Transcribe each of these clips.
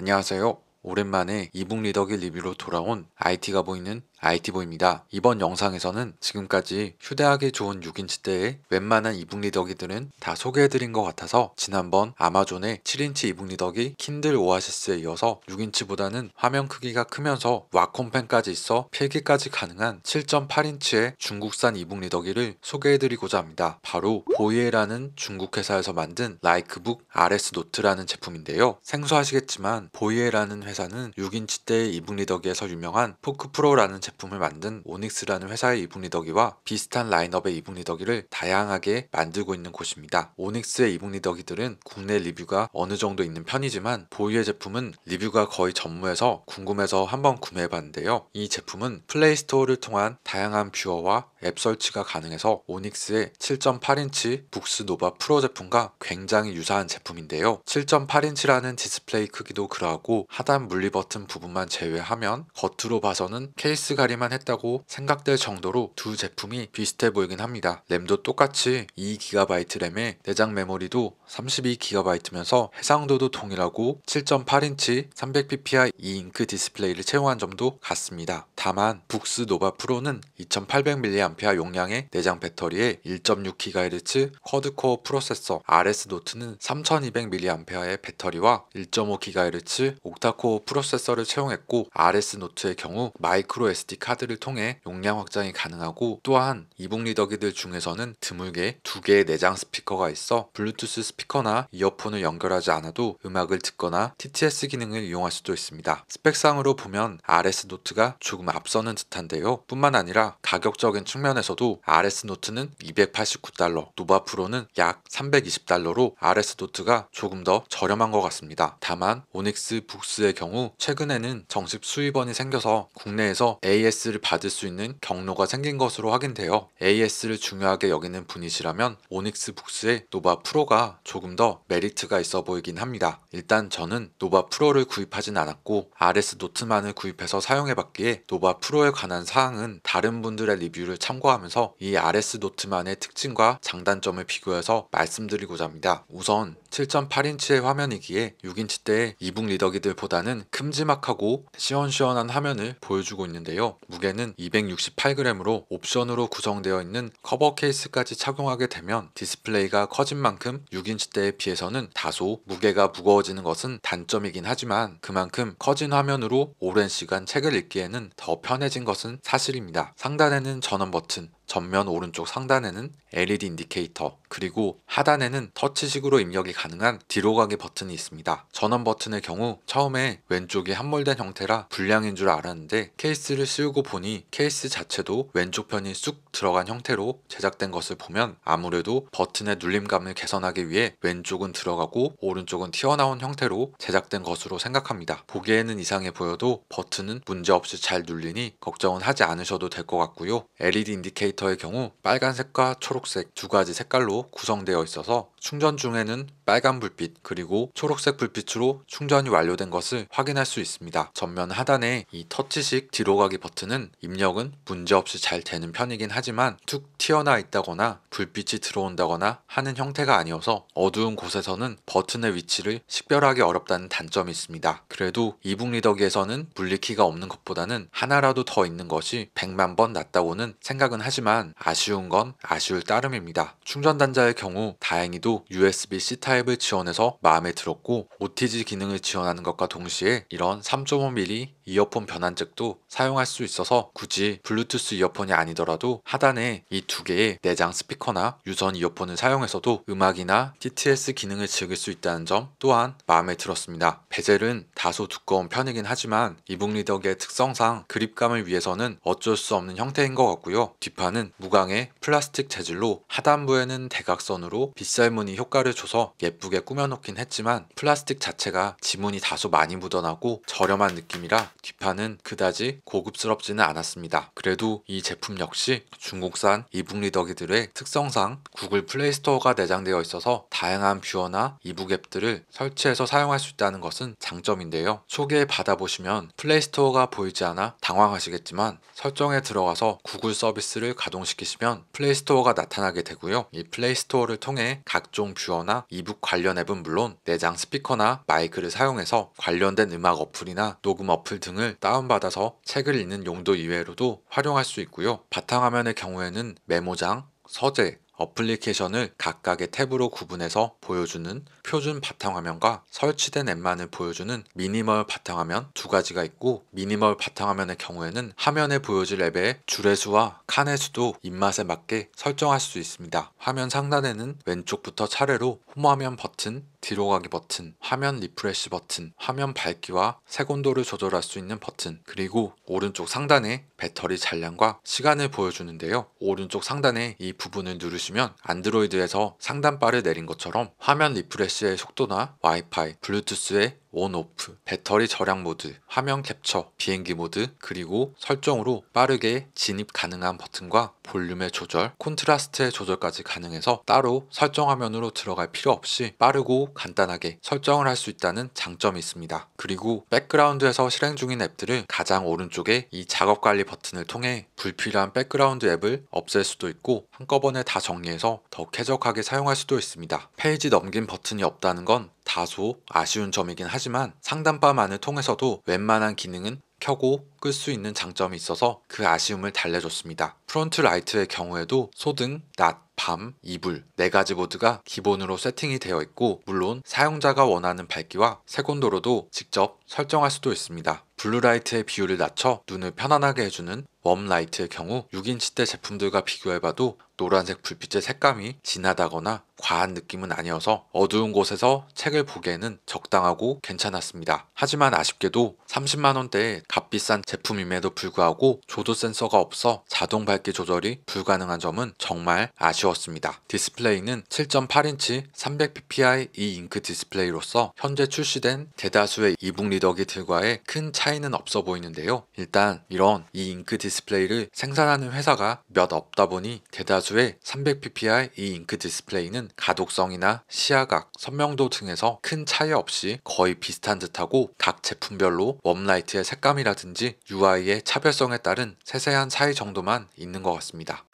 안녕하세요. 오랜만에 이북 리더기 리뷰로 돌아온 IT가 보이는 IT보입니다. 이번 영상에서는 지금까지 휴대하기 좋은 6인치 대의 웬만한 이북 리더기들은 다 소개해드린 것 같아서 지난번 아마존의 7인치 이북 리더기 킨들 오아시스에 이어서 6인치보다는 화면 크기가 크면서 와콤팬까지 있어 필기까지 가능한 7.8인치의 중국산 이북 리더기를 소개해드리고자 합니다. 바로 보이에라는 중국 회사에서 만든 라이크북 RS 노트라는 제품인데요. 생소하시겠지만 보이에라는 회사는 6인치 대의 이북 리더기에서 유명한 포크 프로라는 제품 제품을 만든 오닉스라는 회사의 이북리더기와 비슷한 라인업의 이북리더기를 다양하게 만들고 있는 곳입니다. 오닉스의 이북리더기들은 국내 리뷰가 어느 정도 있는 편이지만 보유의 제품은 리뷰가 거의 전무해서 궁금해서 한번 구매해봤는데요. 이 제품은 플레이스토어를 통한 다양한 뷰어와 앱 설치가 가능해서 오닉스의 7.8인치 북스 노바 프로 제품과 굉장히 유사한 제품인데요. 7.8인치라는 디스플레이 크기도 그러하고 하단 물리 버튼 부분만 제외하면 겉으로 봐서는 케이스가 가리만 했다고 생각될 정도로 두 제품이 비슷해 보이긴 합니다. 램도 똑같이 2GB 램에 내장 메모리도 32GB면서 해상도도 동일하고 7.8인치 300ppi 2인크 디스플레이를 채용한 점도 같습니다. 다만 북스 노바 프로는 2800mAh 용량의 내장 배터리에 1.6GHz 쿼드코어 프로세서 RS 노트는 3200mAh의 배터리와 1.5GHz 옥타코어 프로세서를 채용했고 RS 노트의 경우 마이크로 SD n f 카드를 통해 용량 확장이 가능하고 또한 이북 리더기들 중에서는 드물게 두 개의 내장 스피커가 있어 블루투스 스피커나 이어폰을 연결하지 않아도 음악을 듣거나 TTS 기능을 이용할 수도 있습니다. 스펙상으로 보면 RS 노트가 조금 앞서는 듯한데요. 뿐만 아니라 가격적인 측면에서도 RS 노트는 289달러, 노바 프로는 약 320달러로 RS 노트가 조금 더 저렴한 것 같습니다. 다만 오닉스 북스의 경우 최근에는 정식 수입원이 생겨서 국내에서 A AS를 받을 수 있는 경로가 생긴 것으로 확인되어 AS를 중요하게 여기는 분이시라면 오닉스 북스의 노바 프로가 조금 더 메리트가 있어 보이긴 합니다. 일단 저는 노바 프로를 구입하진 않았고 RS 노트만을 구입해서 사용해봤기에 노바 프로에 관한 사항은 다른 분들의 리뷰를 참고하면서 이 RS 노트만의 특징과 장단점을 비교해서 말씀드리고자 합니다. 우선 7.8인치의 화면이기에 6인치대의 이북 리더기들보다는 큼지막하고 시원시원한 화면을 보여주고 있는데요. 무게는 268g으로 옵션으로 구성되어 있는 커버 케이스까지 착용하게 되면 디스플레이가 커진 만큼 6인치대에 비해서는 다소 무게가 무거워지는 것은 단점이긴 하지만 그만큼 커진 화면으로 오랜 시간 책을 읽기에는 더 편해진 것은 사실입니다. 상단에는 전원 버튼, 전면 오른쪽 상단에는 LED 인디케이터 그리고 하단에는 터치식으로 입력이 가능한 뒤로 가기 버튼이 있습니다. 전원 버튼의 경우 처음에 왼쪽이 함몰된 형태라 불량인 줄 알았는데 케이스를 씌우고 보니 케이스 자체도 왼쪽 편이 쑥 들어간 형태로 제작된 것을 보면 아무래도 버튼의 눌림감을 개선하기 위해 왼쪽은 들어가고 오른쪽은 튀어나온 형태로 제작된 것으로 생각합니다. 보기에는 이상해 보여도 버튼은 문제없이 잘 눌리니 걱정은 하지 않으셔도 될 것 같고요. LED 인디케이터 데이터의 경우 빨간색과 초록색 두 가지 색깔로 구성되어 있어서 충전 중에는 빨간 불빛 그리고 초록색 불빛으로 충전이 완료된 것을 확인할 수 있습니다. 전면 하단에 이 터치식 뒤로 가기 버튼은 입력은 문제없이 잘 되는 편이긴 하지만 툭 튀어나 있다거나 불빛이 들어온다거나 하는 형태가 아니어서 어두운 곳에서는 버튼의 위치를 식별하기 어렵다는 단점이 있습니다. 그래도 이북 리더기에서는 물리키가 없는 것보다는 하나라도 더 있는 것이 100만 번 낫다고는 생각은 하지만 아쉬운 건 아쉬울 따름입니다. 충전 단자의 경우 다행히도 기기 USB-C 타입을 지원해서 마음에 들었고 OTG 기능을 지원하는 것과 동시에 이런 3.5mm 이어폰 변환잭도 사용할 수 있어서 굳이 블루투스 이어폰이 아니더라도 하단에 이 두 개의 내장 스피커나 유선 이어폰을 사용해서도 음악이나 TTS 기능을 즐길 수 있다는 점 또한 마음에 들었습니다. 베젤은 다소 두꺼운 편이긴 하지만 이북 리더기의 특성상 그립감을 위해서는 어쩔 수 없는 형태인 것 같고요. 뒷판은 무광의 플라스틱 재질로 하단부에는 대각선으로 빗살무 지문이 효과를 줘서 예쁘게 꾸며놓긴 했지만 플라스틱 자체가 지문이 다소 많이 묻어나고 저렴한 느낌이라 뒷판은 그다지 고급스럽지는 않았습니다. 그래도 이 제품 역시 중국산 이북 리더기들의 특성상 구글 플레이스토어가 내장되어 있어서 다양한 뷰어나 이북 앱들을 설치해서 사용할 수 있다는 것은 장점인데요. 초기에 받아보시면 플레이스토어가 보이지 않아 당황하시겠지만 설정에 들어가서 구글 서비스를 가동시키시면 플레이스토어가 나타나게 되고요. 이 플레이스토어를 통해 각 각종 뷰어나 이북 관련 앱은 물론 내장 스피커나 마이크를 사용해서 관련된 음악 어플이나 녹음 어플 등을 다운받아서 책을 읽는 용도 이외로도 활용할 수 있고요. 바탕화면의 경우에는 메모장, 서재, 어플리케이션을 각각의 탭으로 구분해서 보여주는 표준 바탕화면과 설치된 앱만을 보여주는 미니멀 바탕화면 두 가지가 있고 미니멀 바탕화면의 경우에는 화면에 보여질 앱의 줄의 수와 칸의 수도 입맛에 맞게 설정할 수 있습니다. 화면 상단에는 왼쪽부터 차례로 홈화면 버튼, 뒤로 가기 버튼, 화면 리프레쉬 버튼, 화면 밝기와 색온도를 조절할 수 있는 버튼, 그리고 오른쪽 상단에 배터리 잔량과 시간을 보여주는데요. 오른쪽 상단에 이 부분을 누르시면 안드로이드에서 상단바를 내린 것처럼 화면 리프레쉬의 속도나 와이파이, 블루투스의 온오프, 배터리 절약 모드, 화면 캡처, 비행기 모드, 그리고 설정으로 빠르게 진입 가능한 버튼과 볼륨의 조절, 콘트라스트의 조절까지 가능해서 따로 설정 화면으로 들어갈 필요 없이 빠르고 간단하게 설정을 할 수 있다는 장점이 있습니다. 그리고 백그라운드에서 실행 중인 앱들은 가장 오른쪽에 이 작업 관리 버튼을 통해 불필요한 백그라운드 앱을 없앨 수도 있고 한꺼번에 다 정리해서 더 쾌적하게 사용할 수도 있습니다. 페이지 넘긴 버튼이 없다는 건 다소 아쉬운 점이긴 하지만 상단바만을 통해서도 웬만한 기능은 켜고 끌 수 있는 장점이 있어서 그 아쉬움을 달래줬습니다. 프론트 라이트의 경우에도 소등, 낮, 밤, 이불 네 가지 모드가 기본으로 세팅이 되어 있고 물론 사용자가 원하는 밝기와 색온도로도 직접 설정할 수도 있습니다. 블루라이트의 비율을 낮춰 눈을 편안하게 해주는 웜라이트의 경우 6인치대 제품들과 비교해봐도 노란색 불빛의 색감이 진하다거나 과한 느낌은 아니어서 어두운 곳에서 책을 보기에는 적당하고 괜찮았습니다. 하지만 아쉽게도 30만원대의 값비싼 제품임에도 불구하고 조도 센서가 없어 자동 밝기 조절이 불가능한 점은 정말 아쉬웠습니다. 디스플레이는 7.8인치 300ppi 이잉크 디스플레이로서 현재 출시된 대다수의 이북 리더기들과의 큰 차이는 없어 보이는데요. 일단 이런 이잉크 디스플레이를 생산하는 회사가 몇 없다 보니 대다수의 300ppi 이잉크 디스플레이는 가독성이나 시야각, 선명도 등에서 큰 차이 없이 거의 비슷한 듯하고 각 제품별로 웜라이트의 색감이라든지 UI의 차별성에 따른 세세한 차이 정도만 있는 것 같습니다.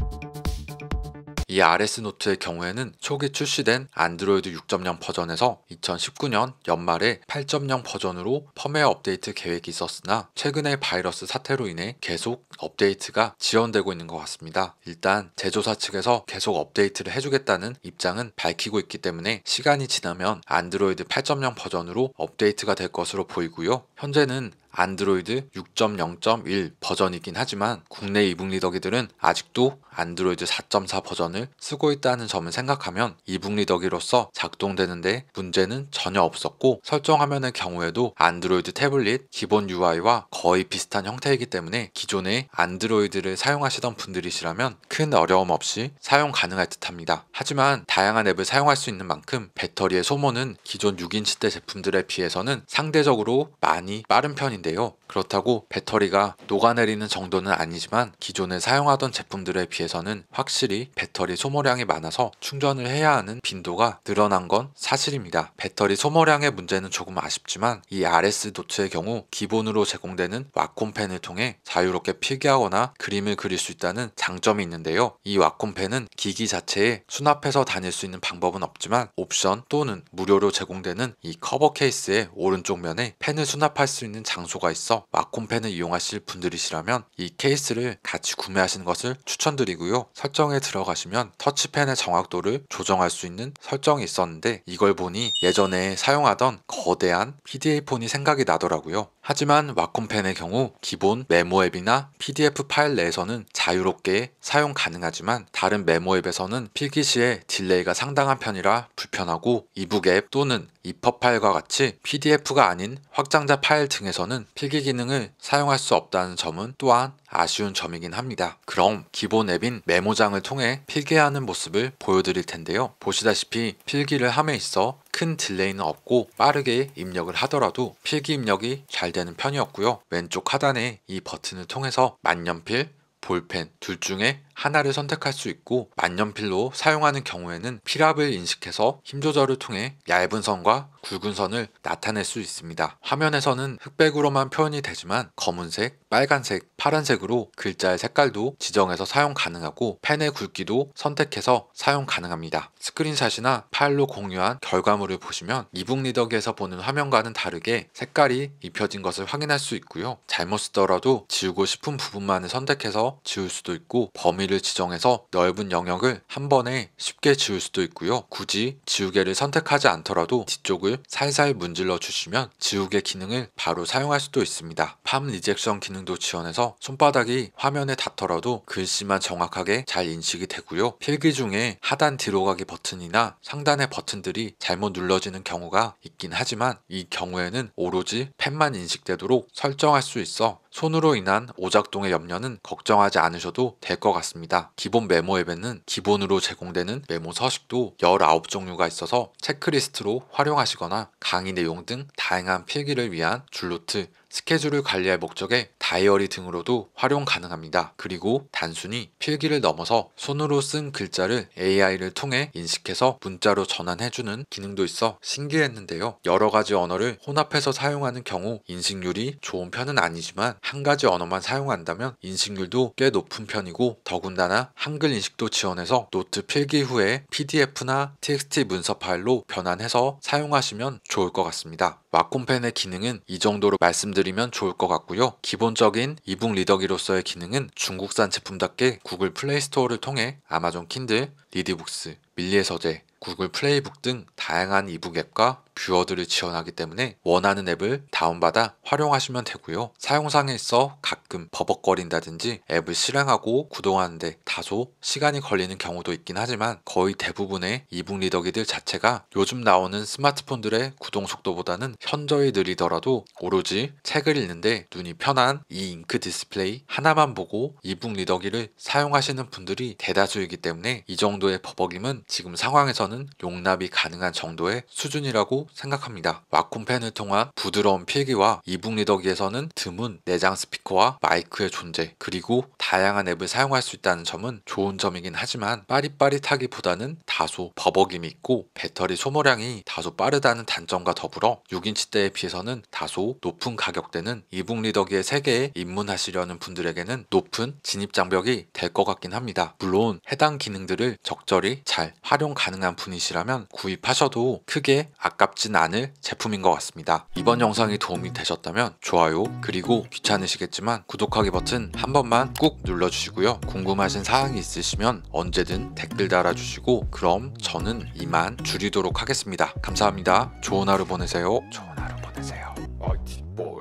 이 RS 노트의 경우에는 초기 출시된 안드로이드 6.0 버전에서 2019년 연말에 8.0 버전으로 펌웨어 업데이트 계획이 있었으나 최근에 바이러스 사태로 인해 계속 업데이트가 지연되고 있는 것 같습니다. 일단 제조사 측에서 계속 업데이트를 해주겠다는 입장은 밝히고 있기 때문에 시간이 지나면 안드로이드 8.0 버전으로 업데이트가 될 것으로 보이고요. 현재는 안드로이드 6.0.1 버전이긴 하지만 국내 이북 리더기들은 아직도 안드로이드 4.4 버전을 쓰고 있다는 점을 생각하면 이북 리더기로서 작동되는데 문제는 전혀 없었고 설정 화면의 경우에도 안드로이드 태블릿 기본 UI와 거의 비슷한 형태이기 때문에 기존의 안드로이드를 사용하시던 분들이시라면 큰 어려움 없이 사용 가능할 듯합니다. 하지만 다양한 앱을 사용할 수 있는 만큼 배터리의 소모는 기존 6인치대 제품들에 비해서는 상대적으로 많이 빠른 편인데 제품인데요. 그렇다고 배터리가 녹아내리는 정도는 아니지만 기존에 사용하던 제품들에 비해서는 확실히 배터리 소모량이 많아서 충전을 해야 하는 빈도가 늘어난 건 사실입니다. 배터리 소모량의 문제는 조금 아쉽지만 이 RS 노트의 경우 기본으로 제공되는 와콤펜을 통해 자유롭게 필기하거나 그림을 그릴 수 있다는 장점이 있는데요. 이 와콤펜은 기기 자체에 수납해서 다닐 수 있는 방법은 없지만 옵션 또는 무료로 제공되는 이 커버 케이스의 오른쪽 면에 펜을 수납할 수 있는 장소 장가 있어 마콤펜을 이용하실 분들이시라면 이 케이스를 같이 구매하시는 것을 추천드리고요. 설정에 들어가시면 터치펜의 정확도를 조정할 수 있는 설정이 있었는데 이걸 보니 예전에 사용하던 거대한 PDA폰이 생각이 나더라고요. 하지만 와콤펜의 경우 기본 메모 앱이나 PDF 파일 내에서는 자유롭게 사용 가능하지만 다른 메모 앱에서는 필기 시에 딜레이가 상당한 편이라 불편하고 이북 앱 또는 이퍼 파일과 같이 PDF가 아닌 확장자 파일 등에서는 필기 기능을 사용할 수 없다는 점은 또한 아쉬운 점이긴 합니다. 그럼 기본 앱인 메모장을 통해 필기하는 모습을 보여드릴 텐데요. 보시다시피 필기를 함에 있어 큰 딜레이는 없고 빠르게 입력을 하더라도 필기 입력이 잘 되는 편이었고요. 왼쪽 하단에 이 버튼을 통해서 만년필, 볼펜 둘 중에 하나를 선택할 수 있고 만년필로 사용하는 경우에는 필압을 인식해서 힘 조절을 통해 얇은 선과 굵은 선을 나타낼 수 있습니다. 화면에서는 흑백으로만 표현이 되지만 검은색, 빨간색, 파란색으로 글자의 색깔도 지정해서 사용 가능하고 펜의 굵기도 선택해서 사용 가능합니다. 스크린샷이나 파일로 공유한 결과물을 보시면 이북 리더기에서 보는 화면과는 다르게 색깔이 입혀진 것을 확인할 수 있고요. 잘못 쓰더라도 지우고 싶은 부분만을 선택해서 지울 수도 있고 범위를 지정해서 넓은 영역을 한 번에 쉽게 지울 수도 있고요. 굳이 지우개를 선택하지 않더라도 뒤쪽을 살살 문질러 주시면 지우개 기능을 바로 사용할 수도 있습니다. 팜 리젝션 기능 부도 지원해서 손바닥이 화면에 닿더라도 글씨만 정확하게 잘 인식이 되고요. 필기 중에 하단 뒤로 가기 버튼이나 상단의 버튼들이 잘못 눌러지는 경우가 있긴 하지만 이 경우에는 오로지 펜만 인식되도록 설정할 수 있어 손으로 인한 오작동의 염려는 걱정하지 않으셔도 될 것 같습니다. 기본 메모 앱에는 기본으로 제공되는 메모 서식도 19종류가 있어서 체크리스트로 활용하시거나 강의 내용 등 다양한 필기를 위한 줄노트, 스케줄을 관리할 목적에 다이어리 등으로도 활용 가능합니다. 그리고 단순히 필기를 넘어서 손으로 쓴 글자를 AI를 통해 인식해서 문자로 전환해주는 기능도 있어 신기했는데요. 여러 가지 언어를 혼합해서 사용하는 경우 인식률이 좋은 편은 아니지만 한 가지 언어만 사용한다면 인식률도 꽤 높은 편이고 더군다나 한글 인식도 지원해서 노트 필기 후에 PDF나 TXT 문서 파일로 변환해서 사용하시면 좋을 것 같습니다. 마콤펜의 기능은 이 정도로 말씀드리면 좋을 것 같고요. 기본적인 이북 리더기로서의 기능은 중국산 제품답게 구글 플레이 스토어를 통해 아마존 킨들, 리디북스, 밀리의 서재, 구글 플레이북 등 다양한 이북 앱과 뷰어들을 지원하기 때문에 원하는 앱을 다운받아 활용하시면 되고요. 사용상에 있어 가끔 버벅거린다든지 앱을 실행하고 구동하는데 다소 시간이 걸리는 경우도 있긴 하지만 거의 대부분의 이북 리더기들 자체가 요즘 나오는 스마트폰들의 구동 속도보다는 현저히 느리더라도 오로지 책을 읽는데 눈이 편한 이 잉크 디스플레이 하나만 보고 이북 리더기를 사용하시는 분들이 대다수이기 때문에 이 정도의 버벅임은 지금 상황에서는 용납이 가능한 정도의 수준이라고 생각합니다. 와콤팬을 통한 부드러운 필기와 이북 리더기에서는 드문 내장 스피커와 마이크의 존재 그리고 다양한 앱을 사용할 수 있다는 점은 좋은 점이긴 하지만 빠릿빠릿하기보다는 다소 버벅임이 있고 배터리 소모량이 다소 빠르다는 단점과 더불어 6인치대에 비해서는 다소 높은 가격대는 이북 리더기의 세계에 입문하시려는 분들에게는 높은 진입장벽이 될 것 같긴 합니다. 물론 해당 기능들을 적절히 잘 활용 가능한 분이시라면 구입하셔도 크게 아깝지 아깝진 않을 제품인 것 같습니다. 이번 영상이 도움이 되셨다면 좋아요 그리고 귀찮으시겠지만 구독하기 버튼 한 번만 꾹 눌러주시고요. 궁금하신 사항이 있으시면 언제든 댓글 달아주시고 그럼 저는 이만 줄이도록 하겠습니다. 감사합니다. 좋은 하루 보내세요. 좋은 하루 보내세요. 아, 뭐,